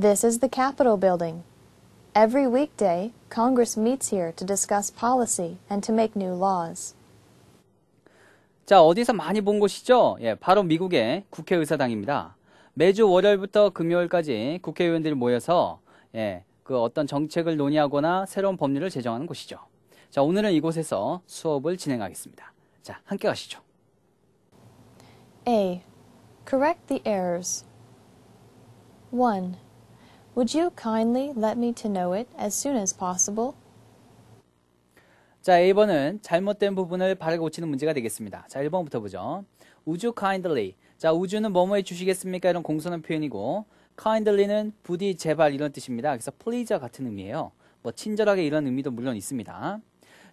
This is the Capitol building. Every weekday, Congress meets here to discuss policy and to make new laws. 자, 어디서 많이 본 곳이죠? 예, 바로 미국의 국회의사당입니다. 매주 월요일부터 금요일까지 국회의원들이 모여서 예, 그 어떤 정책을 논의하거나 새로운 법률을 제정하는 곳이죠. 자, 오늘은 이곳에서 수업을 진행하겠습니다. 자, 함께 가시죠. A. Correct the errors. 1. Would you kindly let me to know it as soon as possible? 자, 1번은 잘못된 부분을 바르게 고치는 문제가 되겠습니다. 자, 1번부터 보죠. Would you kindly. 자, 우주는 뭐뭐해 주시겠습니까? 이런 공손한 표현이고 kindly는 부디 제발 이런 뜻입니다. 그래서 please와 같은 의미예요. 뭐 친절하게 이런 의미도 물론 있습니다.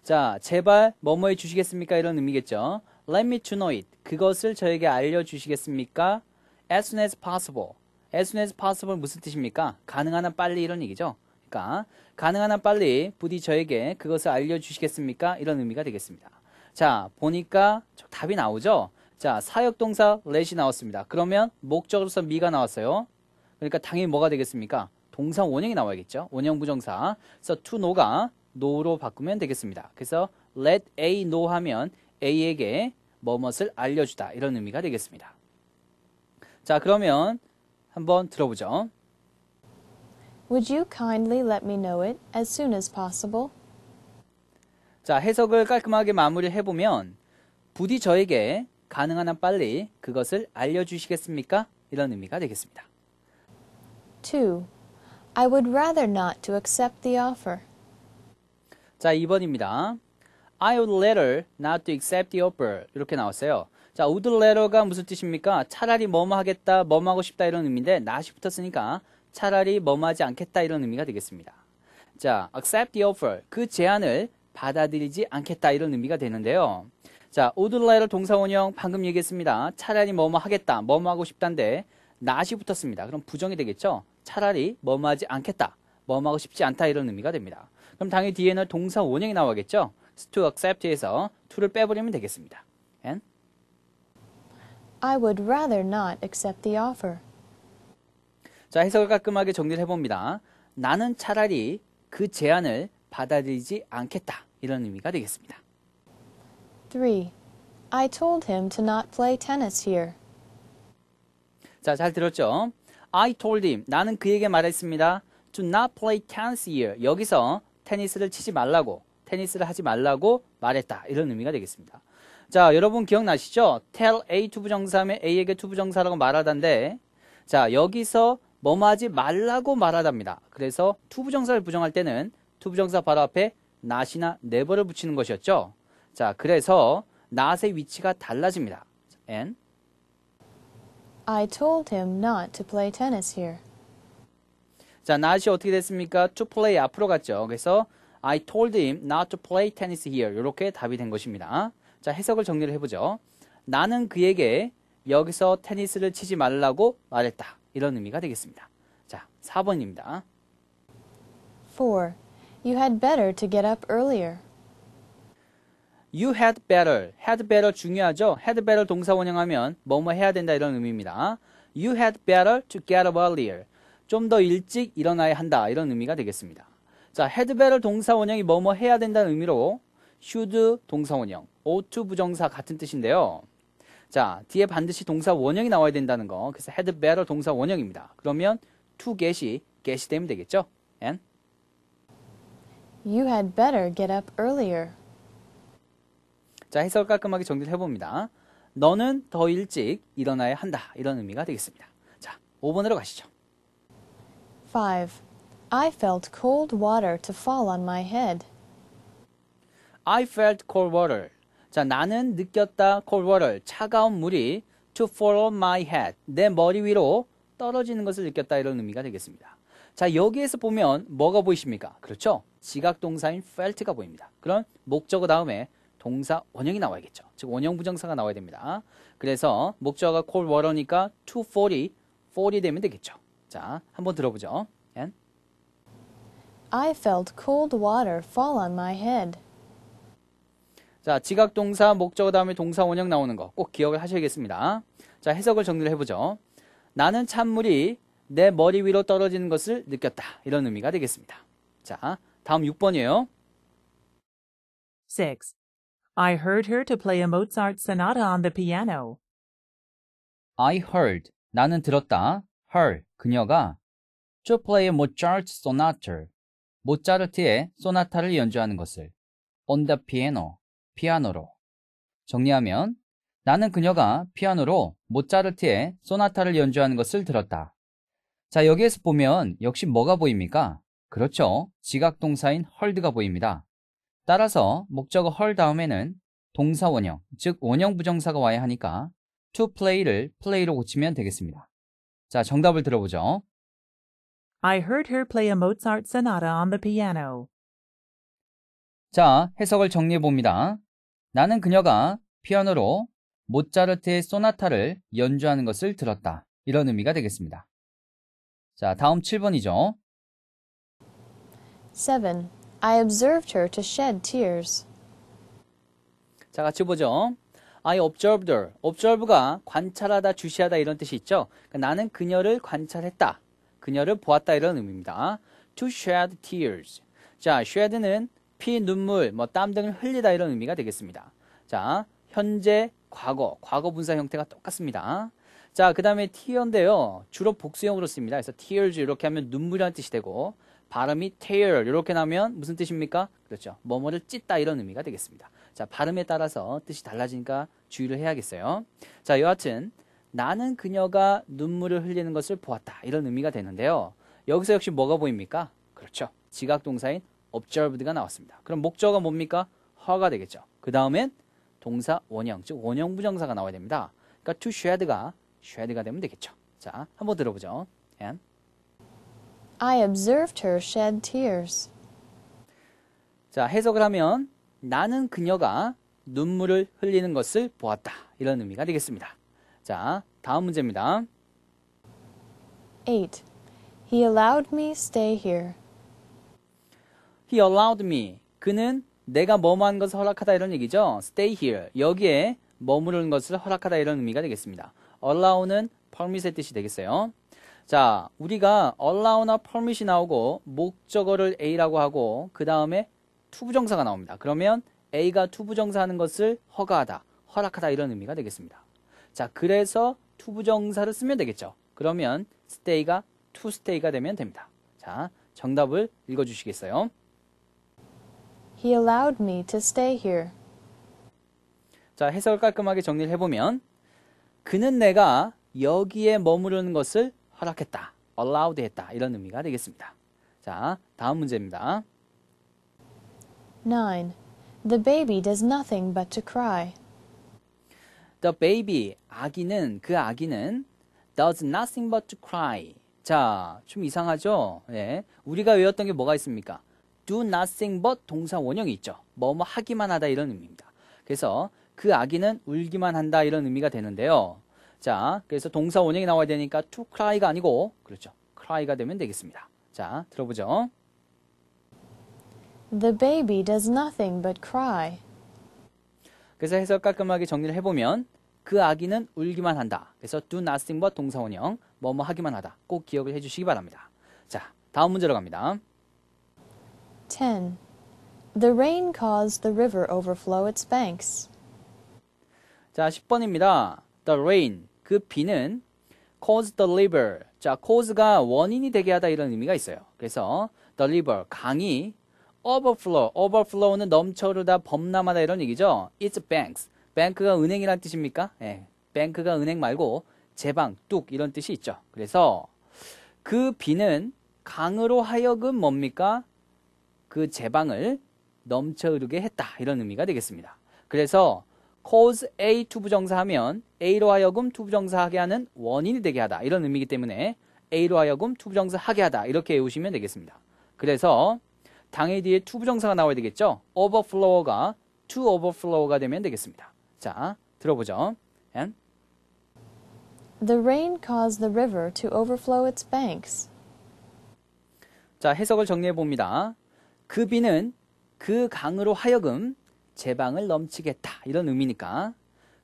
자, 제발 뭐뭐해 주시겠습니까? 이런 의미겠죠. Let me to know it. 그것을 저에게 알려 주시겠습니까? As soon as possible. as soon as possible 무슨 뜻입니까? 가능한 한 빨리 이런 얘기죠. 그러니까 가능한 한 빨리 부디 저에게 그것을 알려주시겠습니까? 이런 의미가 되겠습니다. 자, 보니까 답이 나오죠? 자, 사역동사 let이 나왔습니다. 그러면 목적으로서 미가 나왔어요. 그러니까 당연히 뭐가 되겠습니까? 동사 원형이 나와야겠죠. 원형 부정사. 그래서 to know가 know로 바꾸면 되겠습니다. 그래서 let A know 하면 A에게 뭐뭇을 알려주다. 이런 의미가 되겠습니다. 자, 그러면 한번 들어보죠. Would you kindly let me know it as soon as possible? 자, 해석을 깔끔하게 마무리해 보면 부디 저에게 가능한 한 빨리 그것을 알려 주시겠습니까? 이런 의미가 되겠습니다. 2. I would rather not to accept the offer. 자, 2번입니다. I would rather not to accept the offer. 이렇게 나왔어요. 자, would letter가 무슨 뜻입니까? 차라리 뭐뭐 하겠다, 뭐뭐 하고 싶다 이런 의미인데 not이 붙었으니까 차라리 뭐뭐 하지 않겠다 이런 의미가 되겠습니다. 자, accept the offer. 그 제안을 받아들이지 않겠다 이런 의미가 되는데요. 자, would letter 동사원형 방금 얘기했습니다. 차라리 뭐뭐 하겠다, 뭐뭐 하고 싶다인데 not이 붙었습니다. 그럼 부정이 되겠죠? 차라리 뭐뭐 하지 않겠다, 뭐뭐 하고 싶지 않다 이런 의미가 됩니다. 그럼 당연히 뒤에는 동사 원형이 나오겠죠? to accept에서 to를 빼버리면 되겠습니다. I would rather not accept the offer. 자, 해석을 깔끔하게 정리를 해봅니다. 나는 차라리 그 제안을 받아들이지 않겠다. 이런 의미가 되겠습니다. 3. I told him to not play tennis here. 자, 잘 들었죠? I told him. 나는 그에게 말했습니다. To not play tennis here. 여기서 테니스를 치지 말라고, 테니스를 하지 말라고 말했다. 이런 의미가 되겠습니다. 자, 여러분 기억나시죠? tell A 투부정사에 A에게 투부정사라고 말하던데 자, 여기서 뭐뭐 하지 말라고 말하답니다. 그래서 투부정사를 부정할 때는 투부정사 바로 앞에 not이나 never를 붙이는 것이었죠. 자, 그래서 not의 위치가 달라집니다. and I told him not to play tennis here. 자, not이 어떻게 됐습니까? to play 앞으로 갔죠. 그래서 I told him not to play tennis here. 이렇게 답이 된 것입니다. 자, 해석을 정리를 해보죠. 나는 그에게 여기서 테니스를 치지 말라고 말했다. 이런 의미가 되겠습니다. 자, 4번입니다. 4. You had better to get up earlier. You had better. had better 중요하죠? had better 동사 원형하면 뭐뭐 해야 된다 이런 의미입니다. You had better to get up earlier. 좀 더 일찍 일어나야 한다 이런 의미가 되겠습니다. 자, had better 동사 원형이 뭐뭐 해야 된다는 의미로 should 동사 원형, ought 부정사 같은 뜻인데요. 자, 뒤에 반드시 동사 원형이 나와야 된다는 거. 그래서 had better 동사 원형입니다. 그러면 to get이 get이 되면 되겠죠? and You had better get up earlier. 자, 해설 깔끔하게 정리를 해봅니다. 너는 더 일찍 일어나야 한다. 이런 의미가 되겠습니다. 자, 5번으로 가시죠. 5. I felt cold water to fall on my head. I felt cold water. 자, 나는 느꼈다 cold water 차가운 물이 to follow my head 내 머리 위로 떨어지는 것을 느꼈다 이런 의미가 되겠습니다. 자, 여기에서 보면 뭐가 보이십니까? 그렇죠? 지각 동사인 felt가 보입니다. 그럼 목적어 다음에 동사 원형이 나와야겠죠. 즉 원형 부정사가 나와야 됩니다. 그래서 목적어가 cold water니까 to f 0 40 되면 되겠죠. 자, 한번 들어보죠. And I felt cold water fall on my head. 자, 지각 동사, 목적어 다음에 동사 원형 나오는 거 꼭 기억을 하셔야겠습니다. 자, 해석을 정리를 해보죠. 나는 찬물이 내 머리 위로 떨어지는 것을 느꼈다. 이런 의미가 되겠습니다. 자, 다음 6번이에요. 6. I heard her to play a Mozart sonata on the piano. I heard. 나는 들었다. her. 그녀가 to play a Mozart sonata. 모차르트의 소나타를 연주하는 것을 on the piano. 피아노로. 정리하면 나는 그녀가 피아노로 모차르트의 소나타를 연주하는 것을 들었다. 자, 여기에서 보면 역시 뭐가 보입니까? 그렇죠. 지각동사인 헐드가 보입니다. 따라서 목적어 헐 다음에는 동사 원형, 즉 원형 부정사가 와야 하니까 to play를 play로 고치면 되겠습니다. 자, 정답을 들어보죠. I heard her play a Mozart sonata on the piano. 자, 해석을 정리해 봅니다. 나는 그녀가 피아노로 모차르트의 소나타를 연주하는 것을 들었다. 이런 의미가 되겠습니다. 자, 다음 7번이죠. 7. I observed her to shed tears. 자, 같이 보죠. I observed her. observe가 관찰하다, 주시하다 이런 뜻이 있죠. 그러니까 나는 그녀를 관찰했다. 그녀를 보았다 이런 의미입니다. to shed tears. 자, shed는 피, 눈물, 뭐 땀 등을 흘리다 이런 의미가 되겠습니다. 자, 현재, 과거, 과거 분사 형태가 똑같습니다. 자, 그 다음에 tear인데요. 주로 복수형으로 씁니다. 그래서 tears 이렇게 하면 눈물이라는 뜻이 되고 발음이 tear 이렇게 나면 무슨 뜻입니까? 그렇죠. 뭐뭐를 찢다 이런 의미가 되겠습니다. 자, 발음에 따라서 뜻이 달라지니까 주의를 해야겠어요. 자, 여하튼 나는 그녀가 눈물을 흘리는 것을 보았다 이런 의미가 되는데요. 여기서 역시 뭐가 보입니까? 그렇죠. 지각 동사인 observed가 나왔습니다. 그럼 목적어 뭡니까? 허가 되겠죠. 그 다음엔 동사 원형, 즉 원형 부정사가 나와야 됩니다. 그러니까 to shed가 shed가 되면 되겠죠. 자, 한번 들어보죠. And I observed her shed tears. 자, 해석을 하면 나는 그녀가 눈물을 흘리는 것을 보았다. 이런 의미가 되겠습니다. 자, 다음 문제입니다. 8. He allowed me stay here. He allowed me. 그는 내가 뭐뭐는 것을 허락하다 이런 얘기죠. Stay here. 여기에 머무르는 것을 허락하다 이런 의미가 되겠습니다. Allow는 permit의 뜻이 되겠어요. 자, 우리가 allow나 permit이 나오고 목적어를 A라고 하고 그 다음에 투부정사가 나옵니다. 그러면 A가 투부정사하는 것을 허가하다, 허락하다 이런 의미가 되겠습니다. 자, 그래서 투부정사를 쓰면 되겠죠. 그러면 stay가 to stay가 되면 됩니다. 자, 정답을 읽어주시겠어요? He allowed me to stay here. 자, 해석을 깔끔하게 정리를 해보면 그는 내가 여기에 머무르는 것을 허락했다. allowed 했다. 이런 의미가 되겠습니다. 자, 다음 문제입니다. 9. The baby does nothing but to cry. The baby, 아기는, 그 아기는 does nothing but to cry. 자, 좀 이상하죠? 예. 우리가 외웠던 게 뭐가 있습니까? do nothing but 동사 원형이 있죠. 뭐뭐 하기만 하다 이런 의미입니다. 그래서 그 아기는 울기만 한다 이런 의미가 되는데요. 자, 그래서 동사 원형이 나와야 되니까 to cry가 아니고 그렇죠. cry가 되면 되겠습니다. 자, 들어보죠. The baby does nothing but cry. 그래서 해석 깔끔하게 정리를 해보면 그 아기는 울기만 한다. 그래서 do nothing but 동사 원형 뭐뭐 하기만 하다. 꼭 기억을 해주시기 바랍니다. 자, 다음 문제로 갑니다. 10. The rain caused the river overflow its banks. 자, 10번입니다. The rain, 그 비는 caused the river. 자, cause가 원인이 되게 하다 이런 의미가 있어요. 그래서 the river, 강이 overflow, overflow는 넘쳐르다, 범람하다 이런 얘기죠. its banks. 뱅크가 은행이란 뜻입니까? 예. 뱅크가 은행 말고 제방, 뚝 이런 뜻이 있죠. 그래서 그 비는 강으로 하여금 뭡니까? 그 제방을 넘쳐 흐르게 했다. 이런 의미가 되겠습니다. 그래서 cause A 투부정사 하면 A로 하여금 투부정사하게 하는 원인이 되게 하다. 이런 의미이기 때문에 A로 하여금 투부정사하게 하다. 이렇게 외우시면 되겠습니다. 그래서 당해 뒤에 투부정사가 나와야 되겠죠. overflow가 to overflow가 되면 되겠습니다. 자, 들어보죠. And The rain caused the river to overflow its banks. 자, 해석을 정리해 봅니다. 그 비는 그 강으로 하여금 제방을 넘치겠다. 이런 의미니까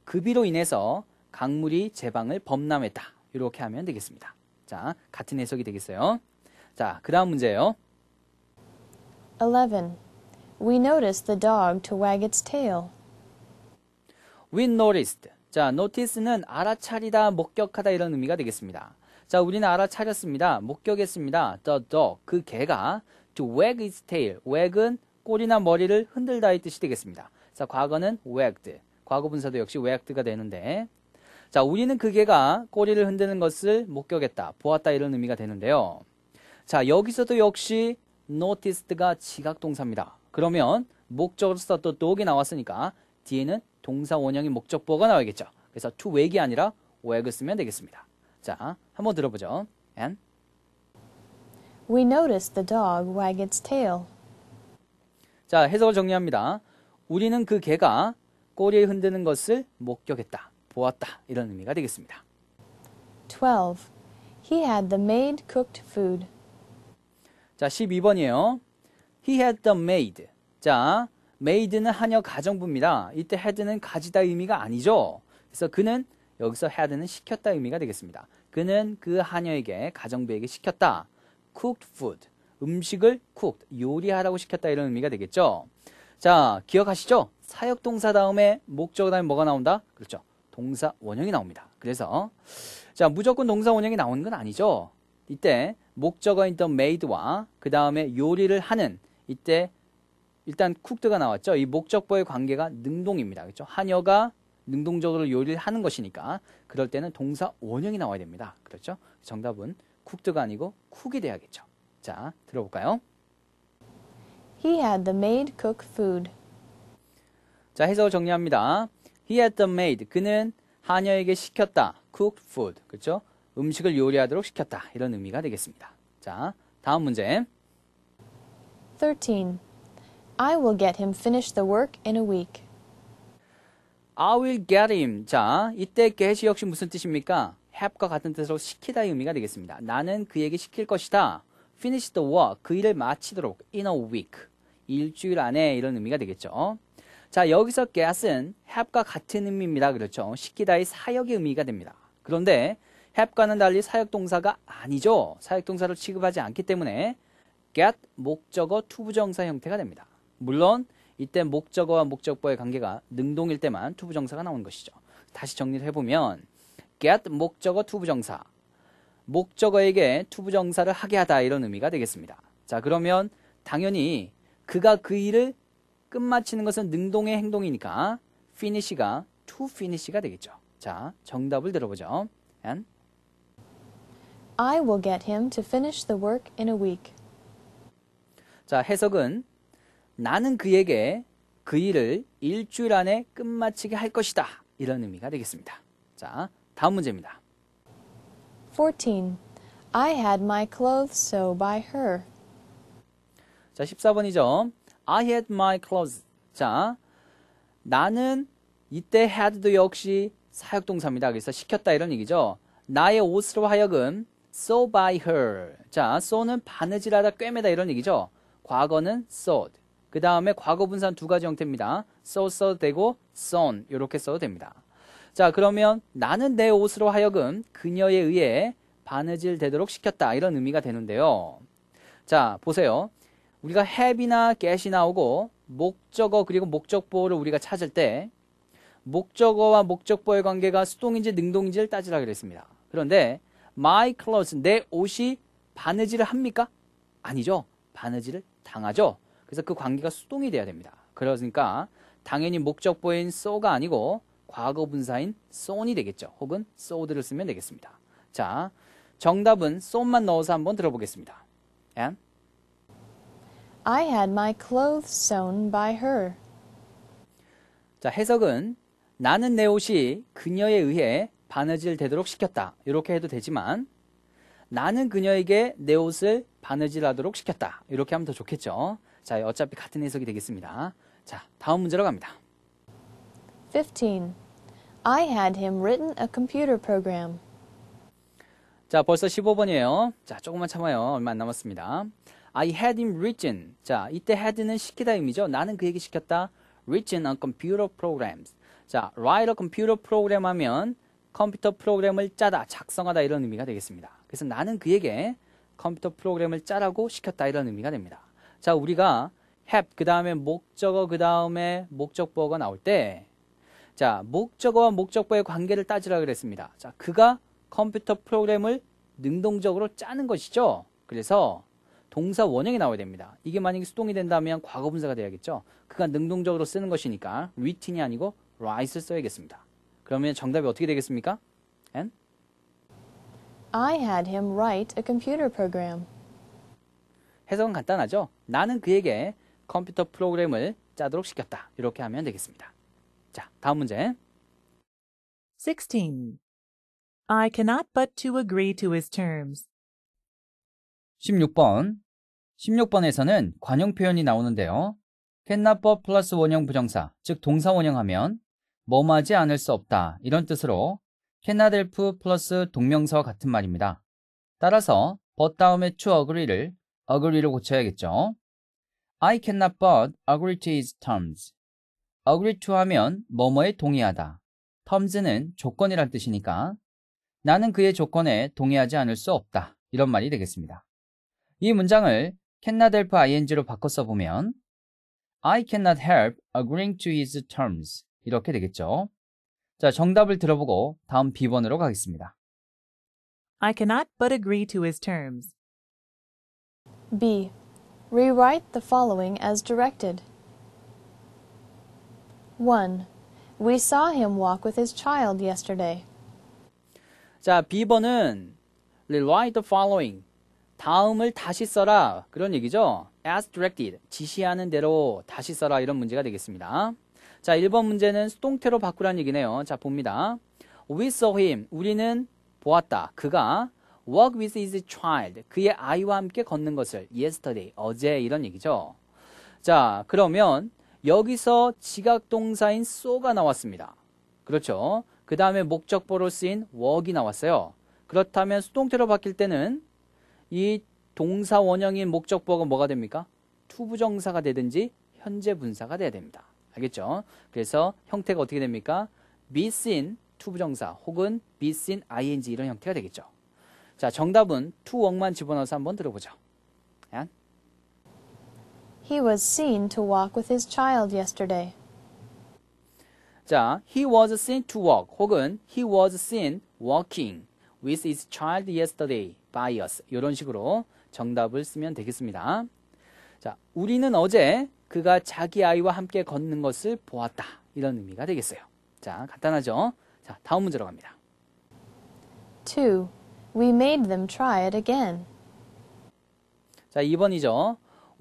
그 비로 인해서 강물이 제방을 범람했다. 이렇게 하면 되겠습니다. 자, 같은 해석이 되겠어요. 자, 그 다음 문제예요. 11. We noticed the dog to wag its tail. We noticed. 자, notice는 알아차리다, 목격하다 이런 의미가 되겠습니다. 자, 우리는 알아차렸습니다. 목격했습니다. The dog, 그 개가 to wag its tail. wag은 꼬리나 머리를 흔들다의 뜻이 되겠습니다. 자, 과거는 wagged. 과거 분사도 역시 wagged가 되는데 자, 우리는 그 개가 꼬리를 흔드는 것을 목격했다, 보았다 이런 의미가 되는데요. 자, 여기서도 역시 noticed가 지각 동사입니다. 그러면 목적으로서 또 dog이 나왔으니까 뒤에는 동사 원형이 목적보가 나와야겠죠. 그래서 to wag이 아니라 wag 쓰면 되겠습니다. 자, 한번 들어보죠. and We n o t i c e the dog wag its tail. 자, 해석을 정리합니다. 우리는 그 개가 꼬리를 흔드는 것을 목격했다, 보았다 이런 의미가 되겠습니다. 12. He had the maid cooked food. 자, 12번이에요. He had the maid. 자, maid는 한여 가정부입니다. 이때 had는 가지다 의미가 아니죠. 그래서 그는 여기서 had는 시켰다 의미가 되겠습니다. 그는 그 하녀에게 가정부에게 시켰다. cooked food. 음식을 cooked, 요리하라고 시켰다 이런 의미가 되겠죠. 자, 기억하시죠? 사역 동사 다음에 목적 다음에 뭐가 나온다? 그렇죠. 동사 원형이 나옵니다. 그래서 자, 무조건 동사 원형이 나오는 건 아니죠. 이때 목적어 있던 made와 그 다음에 요리를 하는 이때 일단 쿡드가 나왔죠. 이 목적보의 관계가 능동입니다. 그렇죠? 한여가 능동적으로 요리를 하는 것이니까 그럴 때는 동사 원형이 나와야 됩니다. 그렇죠? 정답은 쿡드가 아니고 쿡이 돼야겠죠. 자, 들어볼까요? He had the maid cook food. 자, 해석을 정리합니다. He had the maid. 그는 하녀에게 시켰다. cook food. 그렇죠? 음식을 요리하도록 시켰다. 이런 의미가 되겠습니다. 자, 다음 문제. 13. I will get him finish the work in a week. I will get him. 자, 이때 get 역시 무슨 뜻입니까? have과 같은 뜻으로 시키다의 의미가 되겠습니다. 나는 그에게 시킬 것이다. finish the work. 그 일을 마치도록 in a week. 일주일 안에 이런 의미가 되겠죠. 자, 여기서 get은 have과 같은 의미입니다. 그렇죠. 시키다의 사역의 의미가 됩니다. 그런데 have과는 달리 사역동사가 아니죠. 사역동사를 취급하지 않기 때문에 get 목적어 투부정사 형태가 됩니다. 물론 이때 목적어와 목적어의 관계가 능동일 때만 투부정사가 나오는 것이죠. 다시 정리를 해보면 get 목적어 투부정사. 목적어에게 투부정사를 하게 하다 이런 의미가 되겠습니다. 자, 그러면 당연히 그가 그 일을 끝마치는 것은 능동의 행동이니까 finish가 to finish가 되겠죠. 자, 정답을 들어보죠. And I will get him to finish the work in a week. 자, 해석은 나는 그에게 그 일을 일주일 안에 끝마치게 할 것이다. 이런 의미가 되겠습니다. 자, 다음 문제입니다. 14. I had my clothes s e by her. 자, 14번이죠. I had my clothes. 자, 나는 이때 had도 역시 사역동사입니다. 그래서 시켰다 이런 얘기죠. 나의 옷으로 하여금 sew by her. 자, s e 는 바느질하다, 꿰매다 이런 얘기죠. 과거는 sewed. 그 다음에 과거 분산 두 가지 형태입니다. sew 써 되고 sewn 이렇게 써도 됩니다. 자, 그러면 나는 내 옷으로 하여금 그녀에 의해 바느질 되도록 시켰다. 이런 의미가 되는데요. 자, 보세요. 우리가 have이나 get이 나오고 목적어 그리고 목적보를 우리가 찾을 때 목적어와 목적보의 관계가 수동인지 능동인지를 따지라 그랬습니다. 그런데 my clothes 내 옷이 바느질을 합니까? 아니죠. 바느질을 당하죠. 그래서 그 관계가 수동이 돼야 됩니다. 그러니까 당연히 목적보인 so가 아니고 과거 분사인 s o 이 되겠죠. 혹은 s o l 를 쓰면 되겠습니다. 자, 정답은 s o 만 넣어서 한번 들어보겠습니다. And I had my clothes sewn by her. 자, 해석은 나는 내 옷이 그녀에 의해 바느질 되도록 시켰다. 이렇게 해도 되지만 나는 그녀에게 내 옷을 바느질하도록 시켰다. 이렇게 하면 더 좋겠죠. 자, 어차피 같은 해석이 되겠습니다. 자, 다음 문제로 갑니다. 15. I had him written a computer program. 자, 벌써 15번이에요. 자, 조금만 참아요. 얼마 안 남았습니다. I had him written. 자, 이때 had는 시키다 의미죠. 나는 그에게 시켰다. written on computer p r o g r a m 자, write a computer program 하면 컴퓨터 프로그램을 짜다, 작성하다 이런 의미가 되겠습니다. 그래서 나는 그에게 컴퓨터 프로그램을 짜라고 시켰다 이런 의미가 됩니다. 자, 우리가 have 그 다음에 목적어 그 다음에 목적보어가 나올 때 자, 목적어와 목적부의 관계를 따지라 그랬습니다. 자, 그가 컴퓨터 프로그램을 능동적으로 짜는 것이죠. 그래서 동사 원형이 나와야 됩니다. 이게 만약에 수동이 된다면 과거 분사가 돼야겠죠. 그가 능동적으로 쓰는 것이니까 written이 아니고 write을 써야겠습니다. 그러면 정답이 어떻게 되겠습니까? a I had him write a computer program. 해석은 간단하죠. 나는 그에게 컴퓨터 프로그램을 짜도록 시켰다. 이렇게 하면 되겠습니다. 자, 다음 문제. 16. I cannot but to agree to his terms. 16번. 16번에서는 관용 표현이 나오는데요. cannot but 플러스 원형 부정사, 즉 동사 원형하면 뭐하지 않을 수 없다 이런 뜻으로 cannot help 플러스 동명사와 같은 말입니다. 따라서 but 다음에 to agree를 agree로 고쳐야겠죠. I cannot but agree to his terms. agree to 하면 뭐뭐에 동의하다. terms는 조건이란 뜻이니까 나는 그의 조건에 동의하지 않을 수 없다. 이런 말이 되겠습니다. 이 문장을 cannot help ing로 바꿔 써보면 I cannot help agreeing to his terms 이렇게 되겠죠. 자, 정답을 들어보고 다음 B번으로 가겠습니다. I cannot but agree to his terms. B. Rewrite the following as directed. 1. We saw him walk with his child yesterday. 자, B번은 rewrite the following. 다음을 다시 써라. 그런 얘기죠. as directed. 지시하는 대로 다시 써라. 이런 문제가 되겠습니다. 자, 1번 문제는 수동태로 바꾸란 얘기네요. 자, 봅니다. We saw him. 우리는 보았다. 그가 walk with his child. 그의 아이와 함께 걷는 것을 yesterday. 어제 이런 얘기죠. 자, 그러면 여기서 지각 동사인 so가 나왔습니다. 그렇죠. 그 다음에 목적보로 쓰인 work이 나왔어요. 그렇다면 수동태로 바뀔 때는 이 동사 원형인 목적보가 뭐가 됩니까? 투부정사가 되든지 현재 분사가 돼야 됩니다. 알겠죠? 그래서 형태가 어떻게 됩니까? be seen 투부정사 혹은 be seen ing 이런 형태가 되겠죠. 자, 정답은 to work만 집어넣어서 한번 들어보죠. 야? He was seen to walk with his child yesterday. 자, he was seen to walk 혹은 he was seen walking with his child yesterday by us 이런 식으로 정답을 쓰면 되겠습니다. 자, 우리는 어제 그가 자기 아이와 함께 걷는 것을 보았다 이런 의미가 되겠어요. 자, 간단하죠? 자, 다음 문제로 갑니다. 2. We made them try it again. 자, 2번이죠.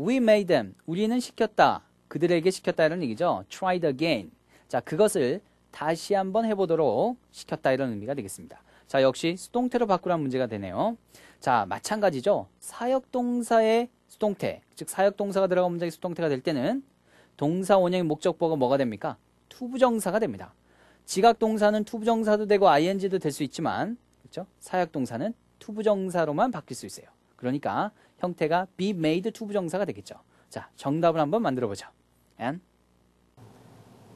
We made them. 우리는 시켰다. 그들에게 시켰다 이런 얘기죠. Tried again. 자, 그것을 다시 한번 해보도록 시켰다 이런 의미가 되겠습니다. 자, 역시 수동태로 바꾸란 문제가 되네요. 자, 마찬가지죠. 사역동사의 수동태, 즉 사역동사가 들어간 문장이 수동태가 될 때는 동사 원형의 목적보가 뭐가 됩니까? 투부정사가 됩니다. 지각동사는 투부정사도 되고 ing도 될 수 있지만 그렇죠? 사역동사는 투부정사로만 바뀔 수 있어요. 그러니까 형태가 be made to 부정사가 되겠죠. 자, 정답을 한번 만들어 보죠. And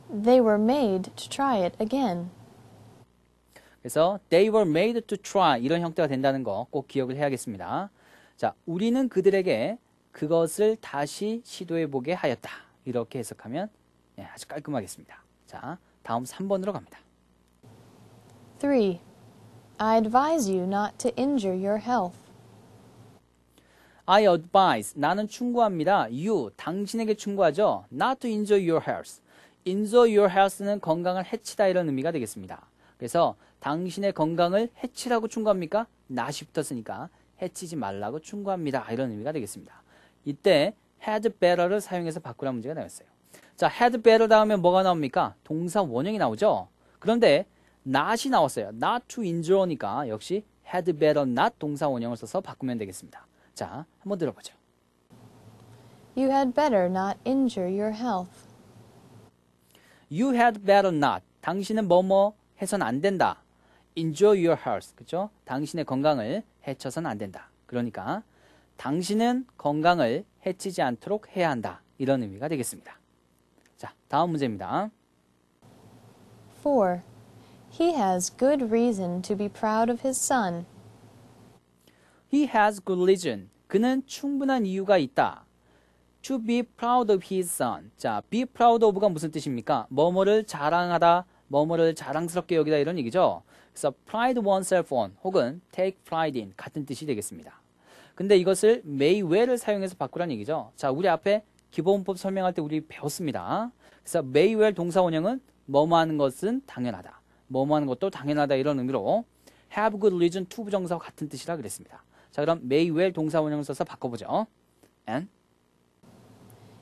They were made to try it again. 그래서 they were made to try 이런 형태가 된다는 거 꼭 기억을 해야겠습니다. 자, 우리는 그들에게 그것을 다시 시도해 보게 하였다. 이렇게 해석하면 네, 아주 깔끔하겠습니다. 자, 다음 3번으로 갑니다. 3. I advise you not to injure your health. I advise 나는 충고합니다. You 당신에게 충고하죠. Not to injure your health. Injure your health는 건강을 해치다 이런 의미가 되겠습니다. 그래서 당신의 건강을 해치라고 충고합니까? 나 o t 붙었으니까 해치지 말라고 충고합니다. 이런 의미가 되겠습니다. 이때 had better를 사용해서 바꾸라 는 문제가 나왔어요. 자, had better 다음에 뭐가 나옵니까? 동사 원형이 나오죠. 그런데 not이 나왔어요. not to injure니까 역시 had better not 동사 원형을 써서 바꾸면 되겠습니다. 자, 한번 들어보죠. You had better not injure your health. You had better not. 당신은 뭐뭐 해선 안 된다. Enjoy your health. 그죠? 당신의 건강을 해쳐선 안 된다. 그러니까 당신은 건강을 해치지 않도록 해야 한다. 이런 의미가 되겠습니다. 자, 다음 문제입니다. 4. He has good reason to be proud of his son. He has good reason. 그는 충분한 이유가 있다. To be proud of his son. 자, be proud of가 무슨 뜻입니까? 뭐뭐를 자랑하다, 뭐뭐를 자랑스럽게 여기다 이런 얘기죠. 그래서 pride oneself on 혹은 take pride in 같은 뜻이 되겠습니다. 근데 이것을 may where를 사용해서 바꾸란 얘기죠. 자, 우리 앞에 기본법 설명할 때 우리 배웠습니다. 그래서 may well 동사 원형은 뭐뭐 하는 것은 당연하다. 뭐뭐 하는 것도 당연하다 이런 의미로 have good reason to 부정사 와 같은 뜻이라 그랬습니다. 자, 그럼 may well 동사 원형 써서 바꿔보죠. And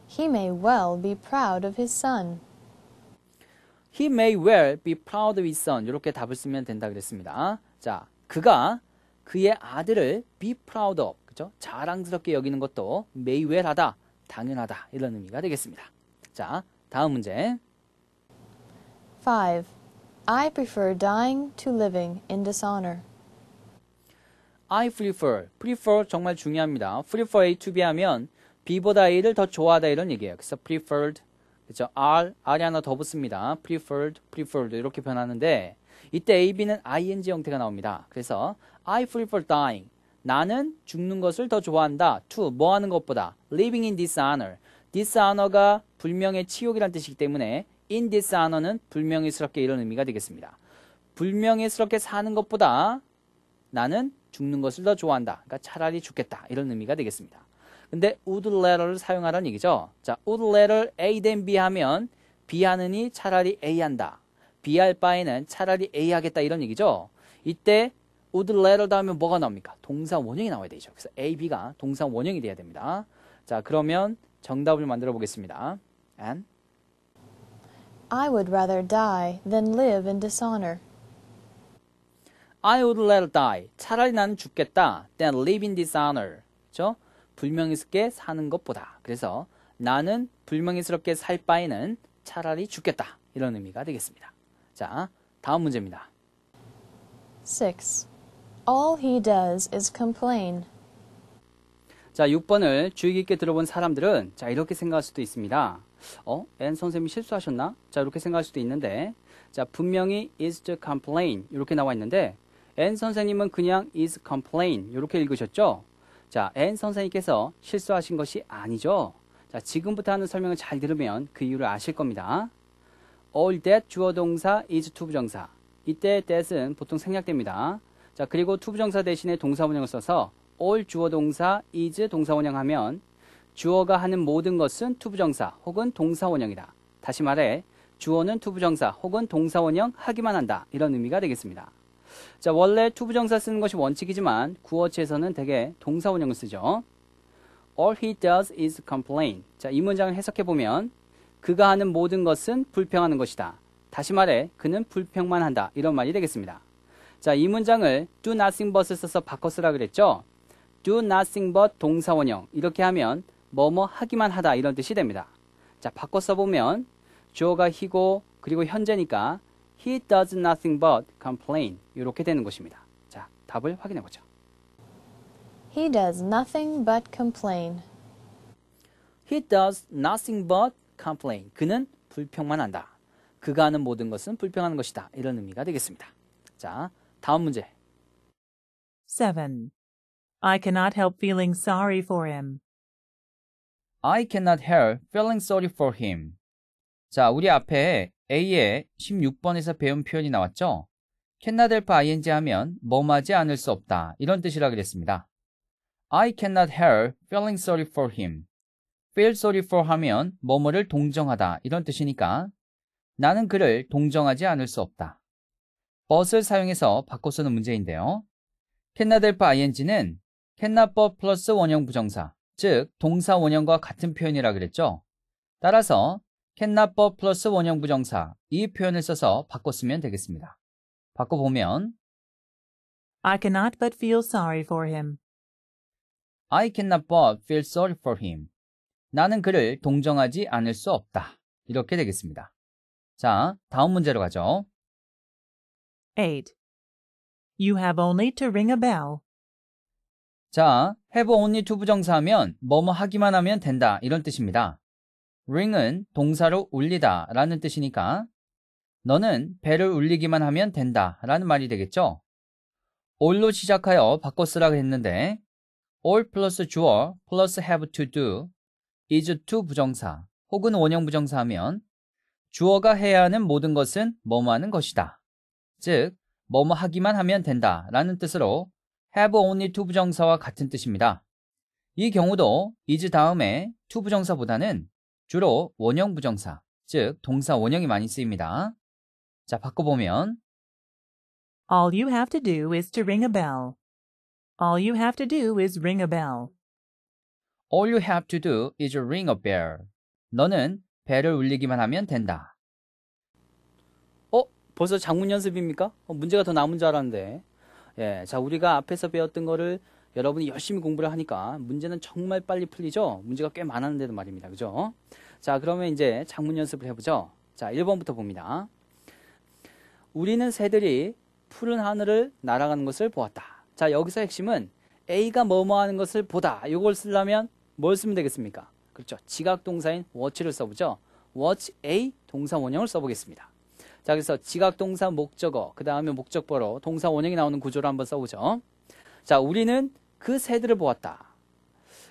He may well be proud of his son. He may well be proud of his son. 이렇게 답을 쓰면 된다 그랬습니다. 자, 그가 그의 아들을 be proud of, 그죠? 자랑스럽게 여기는 것도 may well 하다, 당연하다 이런 의미가 되겠습니다. 자, 다음 문제. 5. I prefer dying to living in dishonor. I prefer. prefer 정말 중요합니다. prefer A to B 하면 B보다 A를 더 좋아하다 이런 얘기예요. 그래서 preferred. 그죠? R, R이 하나 더 붙습니다. preferred, preferred 이렇게 변하는데 이때 A, B는 ing 형태가 나옵니다. 그래서 I prefer dying. 나는 죽는 것을 더 좋아한다. to 뭐 하는 것보다 living in dishonor. dishonor가 불명의 치욕이란 뜻이기 때문에 in dishonor는 불명예스럽게 이런 의미가 되겠습니다. 불명예스럽게 사는 것보다 나는 죽는 것을 더 좋아한다. 그러니까 차라리 죽겠다. 이런 의미가 되겠습니다. 근데 would letter를 사용하라는 얘기죠. 자, would letter A 된 B 하면 B 하느니 차라리 A 한다. B 할 바에는 차라리 A 하겠다. 이런 얘기죠. 이때 would letter 다음에 뭐가 나옵니까? 동사 원형이 나와야 되죠. 그래서 A, B가 동사 원형이 돼야 됩니다. 자, 그러면 정답을 만들어 보겠습니다. And I would rather die than live in dishonor. I would rather die. 차라리 나는 죽겠다. than live in dishonor. 그죠? 불명예스럽게 사는 것보다. 그래서 나는 불명예스럽게 살 바에는 차라리 죽겠다. 이런 의미가 되겠습니다. 자, 다음 문제입니다. 6. All he does is complain. 자, 6번을 주의 깊게 들어본 사람들은 자, 이렇게 생각할 수도 있습니다. 어? 앤 선생님이 실수하셨나? 자, 이렇게 생각할 수도 있는데 자, 분명히 is to complain 이렇게 나와 있는데 앤 선생님은 그냥 is complain 이렇게 읽으셨죠? 자, 앤 선생님께서 실수하신 것이 아니죠. 자, 지금부터 하는 설명을 잘 들으면 그 이유를 아실 겁니다. all that 주어 동사 is to 부정사. 이때 that은 보통 생략됩니다. 자, 그리고 to 부정사 대신에 동사 원형을 써서 all 주어 동사 is 동사 원형 하면 주어가 하는 모든 것은 to 부정사 혹은 동사 원형이다. 다시 말해 주어는 to 부정사 혹은 동사 원형 하기만 한다. 이런 의미가 되겠습니다. 자, 원래 투부정사 쓰는 것이 원칙이지만 구어체에서는 대개 동사 원형을 쓰죠. All he does is complain. 자, 이 문장을 해석해 보면 그가 하는 모든 것은 불평하는 것이다. 다시 말해 그는 불평만 한다. 이런 말이 되겠습니다. 자, 이 문장을 do nothing but을 써서 바꿔 쓰라 그랬죠. do nothing but 동사 원형. 이렇게 하면 뭐 뭐 하기만 하다 이런 뜻이 됩니다. 자, 바꿔 써보면 주어가 히고 그리고 현재니까 He does nothing but complain. 이렇게 되는 것입니다. 자, 답을 확인해 보죠. He does nothing but complain. He does nothing but complain. 그는 불평만 한다. 그가 하는 모든 것은 불평하는 것이다. 이런 의미가 되겠습니다. 자, 다음 문제. 7. I cannot help feeling sorry for him. I cannot help feeling sorry for him. 자, 우리 앞에 A의 16번에서 배운 표현이 나왔죠? c 나 델파 ing 하면 뭐하지 않을 수 없다 이런 뜻이라 그랬습니다. I cannot help feeling sorry for him. feel sorry for 하면 뭐뭐를 동정하다 이런 뜻이니까 나는 그를 동정하지 않을 수 없다. but을 사용해서 바꿔 쓰는 문제인데요. c 나 델파 ing는 c 나법 플러스 원형 부정사 즉 동사 원형과 같은 표현이라 그랬죠? 따라서 캔나법 플러스 원형 부정사 이 표현을 써서 바꿔쓰면 되겠습니다. 바꿔보면 I cannot but feel sorry for him. I cannot but feel sorry for him. 나는 그를 동정하지 않을 수 없다. 이렇게 되겠습니다. 자, 다음 문제로 가죠. 8. You have only to ring a bell. 자, have only to 부정사하면 뭐뭐 하기만 하면 된다 이런 뜻입니다. ring은 동사로 울리다 라는 뜻이니까 너는 배를 울리기만 하면 된다 라는 말이 되겠죠. all로 시작하여 바꿔 쓰라고 했는데 all plus 주어 plus have to do is to 부정사 혹은 원형 부정사 하면 주어가 해야 하는 모든 것은 뭐뭐 하는 것이다. 즉, 뭐뭐 하기만 하면 된다 라는 뜻으로 have only to 부정사와 같은 뜻입니다. 이 경우도 is 다음에 to 부정사보다는 주로 원형 부정사, 즉 동사 원형이 많이 쓰입니다. 자, 바꿔보면 All you have to do is to ring a bell. All you have to do is ring a bell. All you have to do is ring a bell. 너는 벨을 울리기만 하면 된다. 어? 벌써 작문 연습입니까? 어, 문제가 더 남은 줄 알았는데. 예, 자, 우리가 앞에서 배웠던 거를 여러분이 열심히 공부를 하니까 문제는 정말 빨리 풀리죠? 문제가 꽤 많았는데도 말입니다. 그죠? 자, 그러면 이제 작문 연습을 해보죠. 자, 1번부터 봅니다. 우리는 새들이 푸른 하늘을 날아가는 것을 보았다. 자, 여기서 핵심은 A가 뭐뭐 하는 것을 보다. 이걸 쓰려면 뭘 쓰면 되겠습니까? 그렇죠. 지각 동사인 watch를 써보죠. watch A 동사 원형을 써보겠습니다. 자, 그래서 지각 동사 목적어, 그 다음에 목적어로 동사 원형이 나오는 구조를 한번 써보죠. 자, 우리는 그 새들을 보았다.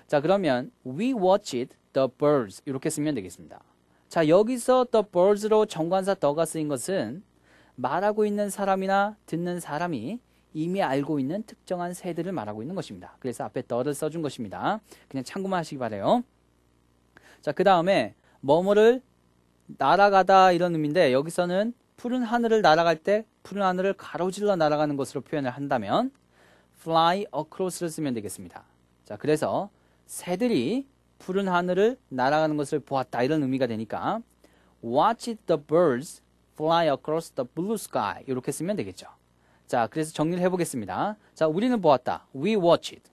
자, 그러면 we watched the birds 이렇게 쓰면 되겠습니다. 자, 여기서 the birds로 정관사 더가 쓰인 것은 말하고 있는 사람이나 듣는 사람이 이미 알고 있는 특정한 새들을 말하고 있는 것입니다. 그래서 앞에 더를 써준 것입니다. 그냥 참고만 하시기 바래요. 자, 그 다음에 뭐뭐를 날아가다 이런 의미인데 여기서는 푸른 하늘을 날아갈 때 푸른 하늘을 가로질러 날아가는 것으로 표현을 한다면 fly across를 쓰면 되겠습니다. 자, 그래서 새들이 푸른 하늘을 날아가는 것을 보았다 이런 의미가 되니까 watch the birds fly across the blue sky 이렇게 쓰면 되겠죠. 자, 그래서 정리를 해보겠습니다. 자, 우리는 보았다. We watch it.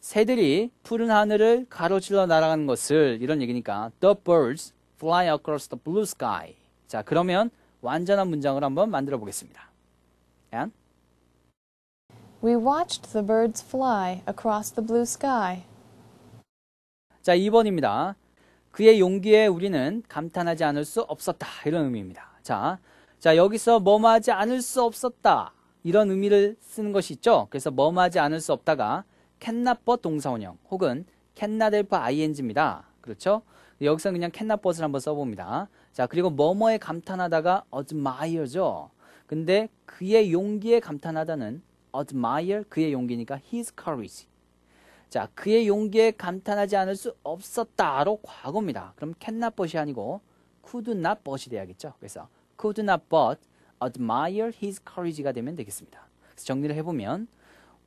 새들이 푸른 하늘을 가로질러 날아가는 것을 이런 얘기니까 the birds fly across the blue sky. 자, 그러면 완전한 문장을 한번 만들어 보겠습니다. a We watched the birds fly across the blue sky. 자, 2번입니다. 그의 용기에 우리는 감탄하지 않을 수 없었다. 이런 의미입니다. 자, 자, 여기서 뭐뭐하지 않을 수 없었다. 이런 의미를 쓰는 것이 있죠. 그래서 뭐뭐하지 않을 수 없다가 cannot but 동사원형 혹은 cannot help ing입니다. 그렇죠? 여기서 그냥 cannot but을 한번 써봅니다. 자, 그리고 뭐뭐에 감탄하다가 admire죠. 근데 그의 용기에 감탄하다는 admire 그의 용기니까 his courage. 자, 그의 용기에 감탄하지 않을 수 없었다로 과거입니다. 그럼 can not but이 아니고 could not but이 돼야겠죠. 그래서 could not but admire his courage가 되면 되겠습니다. 그래서 정리를 해보면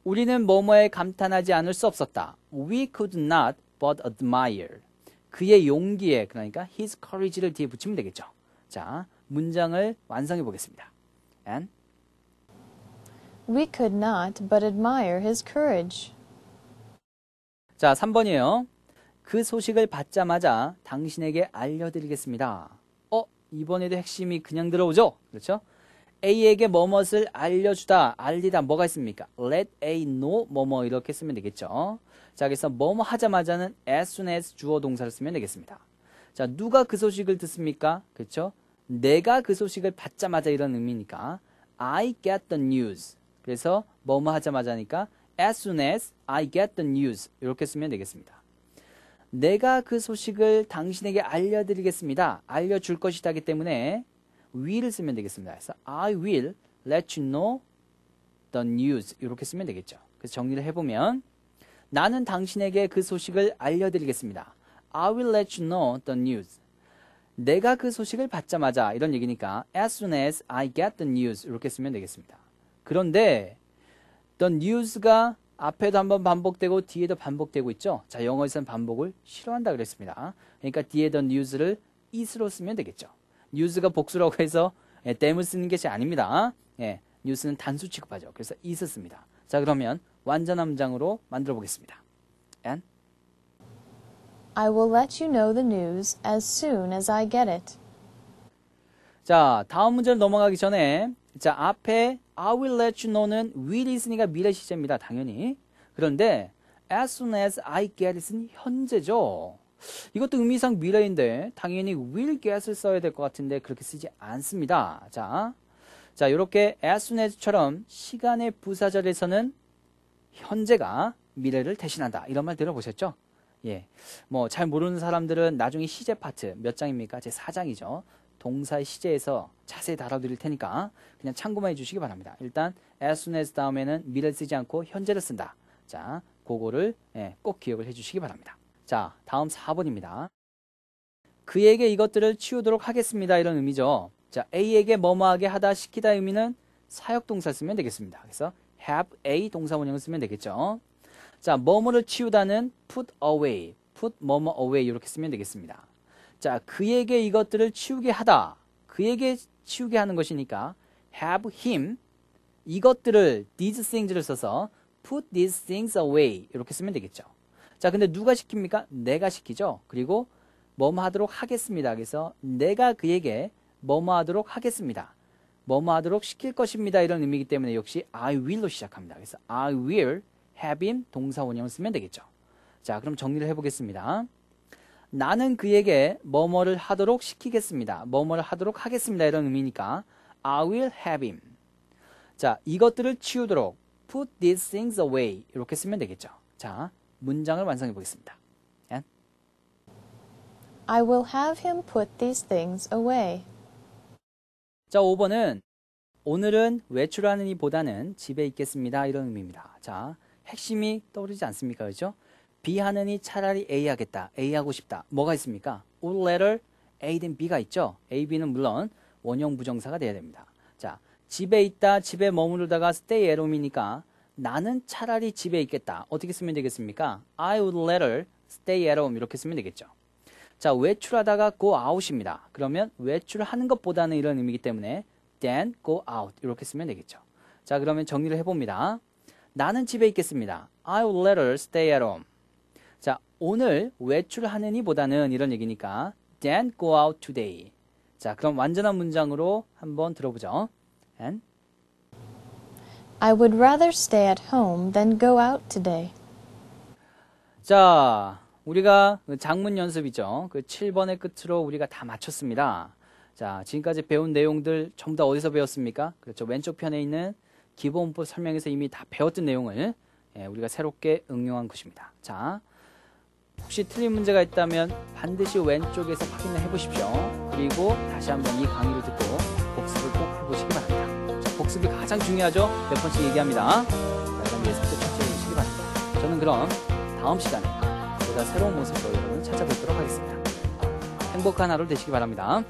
우리는 뭐뭐에 감탄하지 않을 수 없었다. We could not but admire. 그의 용기에 그러니까 his courage를 뒤에 붙이면 되겠죠. 자, 문장을 완성해 보겠습니다. And We could not but admire his courage. 자, 3번이에요. 그 소식을 받자마자 당신에게 알려드리겠습니다. 어, 이번에도 핵심이 그냥 들어오죠? 그렇죠? A에게 뭐뭇을 알려주다, 알리다 뭐가 있습니까? Let A know 뭐 뭐 이렇게 쓰면 되겠죠. 자, 그래서 뭐 뭐 하자마자는 as soon as 주어 동사를 쓰면 되겠습니다. 자, 누가 그 소식을 듣습니까? 그렇죠? 내가 그 소식을 받자마자 이런 의미니까 I get the news. 그래서 뭐 뭐 하자마자니까 하 as soon as I get the news 이렇게 쓰면 되겠습니다. 내가 그 소식을 당신에게 알려드리겠습니다. 알려줄 것이다기 때문에 w i l l 쓰면 되겠습니다. 그래서 I will let you know the news 이렇게 쓰면 되겠죠. 그래서 정리를 해보면 나는 당신에게 그 소식을 알려드리겠습니다. I will let you know the news. 내가 그 소식을 받자마자 이런 얘기니까 as soon as I get the news 이렇게 쓰면 되겠습니다. 그런데 the news가 앞에도 한번 반복되고 뒤에도 반복되고 있죠. 자, 영어에서는 반복을 싫어한다 그랬습니다. 그러니까 뒤에 the news를 is로 쓰면 되겠죠. news가 복수라고 해서 예, 댐을 쓰는 것이 아닙니다. 예, news는 단수 취급하죠. 그래서 is 씁니다. 자, 그러면 완전 함장으로 만들어 보겠습니다. And I will let you know the news as soon as I get it. 자, 다음 문제로 넘어가기 전에 자, 앞에 I will let you know는 will is니까 미래 시제입니다. 당연히. 그런데 as soon as I get it은 현재죠. 이것도 의미상 미래인데 당연히 will get을 써야 될 것 같은데 그렇게 쓰지 않습니다. 자, 자 이렇게 as soon as처럼 시간의 부사절에서는 현재가 미래를 대신한다. 이런 말 들어보셨죠? 예. 뭐 잘 모르는 사람들은 나중에 시제 파트 몇 장입니까? 제 4장이죠. 동사의 시제에서 자세히 다뤄드릴 테니까 그냥 참고만 해주시기 바랍니다. 일단 as soon as 다음에는 미래를 쓰지 않고 현재를 쓴다. 자, 그거를 예, 꼭 기억을 해주시기 바랍니다. 자, 다음 4번입니다. 그에게 이것들을 치우도록 하겠습니다. 이런 의미죠. 자, A에게 뭐뭐하게 하다 시키다 의미는 사역동사 쓰면 되겠습니다. 그래서 have A 동사 원형을 쓰면 되겠죠. 자, 뭐뭐를 치우다는 put away, put 뭐뭐 away 이렇게 쓰면 되겠습니다. 자, 그에게 이것들을 치우게 하다. 그에게 치우게 하는 것이니까 have him 이것들을 these things를 써서 put these things away 이렇게 쓰면 되겠죠. 자, 근데 누가 시킵니까? 내가 시키죠. 그리고 뭐뭐 하도록 하겠습니다. 그래서 내가 그에게 뭐뭐 하도록 하겠습니다. 뭐뭐 하도록 시킬 것입니다. 이런 의미이기 때문에 역시 I will로 시작합니다. 그래서 I will have him 동사 원형을 쓰면 되겠죠. 자, 그럼 정리를 해보겠습니다. 나는 그에게 뭐뭐를 하도록 시키겠습니다. 뭐뭐를 하도록 하겠습니다. 이런 의미니까 I will have him. 자, 이것들을 치우도록 put these things away 이렇게 쓰면 되겠죠. 자, 문장을 완성해 보겠습니다. 예? I will have him put these things away. 자, 5번은 오늘은 외출하느니보다는 집에 있겠습니다. 이런 의미입니다. 자, 핵심이 떠오르지 않습니까? 그렇죠? B하느니 차라리 A 하겠다. A 하고 싶다. 뭐가 있습니까? would rather A 된 B가 있죠. A, B는 물론 원형 부정사가 돼야 됩니다. 자, 집에 있다, 집에 머무르다가 stay at home이니까 나는 차라리 집에 있겠다. 어떻게 쓰면 되겠습니까? I would rather stay at home 이렇게 쓰면 되겠죠. 자, 외출하다가 go out입니다. 그러면 외출하는 것보다는 이런 의미이기 때문에 then go out 이렇게 쓰면 되겠죠. 자, 그러면 정리를 해봅니다. 나는 집에 있겠습니다. I would rather stay at home. 자, 오늘 외출하느니 보다는 이런 얘기니까 then go out today. 자, 그럼 완전한 문장으로 한번 들어보죠. And I would rather stay at home than go out today. 자, 우리가 그 장문 연습이죠. 그 7번의 끝으로 우리가 다 마쳤습니다. 자, 지금까지 배운 내용들 전부 다 어디서 배웠습니까? 그렇죠. 왼쪽 편에 있는 기본법 설명에서 이미 다 배웠던 내용을 예, 우리가 새롭게 응용한 것입니다. 자, 혹시 틀린 문제가 있다면 반드시 왼쪽에서 확인을 해보십시오. 그리고 다시 한번 이 강의를 듣고 복습을 꼭 해보시기 바랍니다. 자, 복습이 가장 중요하죠? 몇 번씩 얘기합니다. 자, 그럼 예습도 철저 해주시기 바랍니다. 저는 그럼 다음 시간에 보다 새로운 모습으로 여러분을 찾아뵙도록 하겠습니다. 행복한 하루 되시기 바랍니다.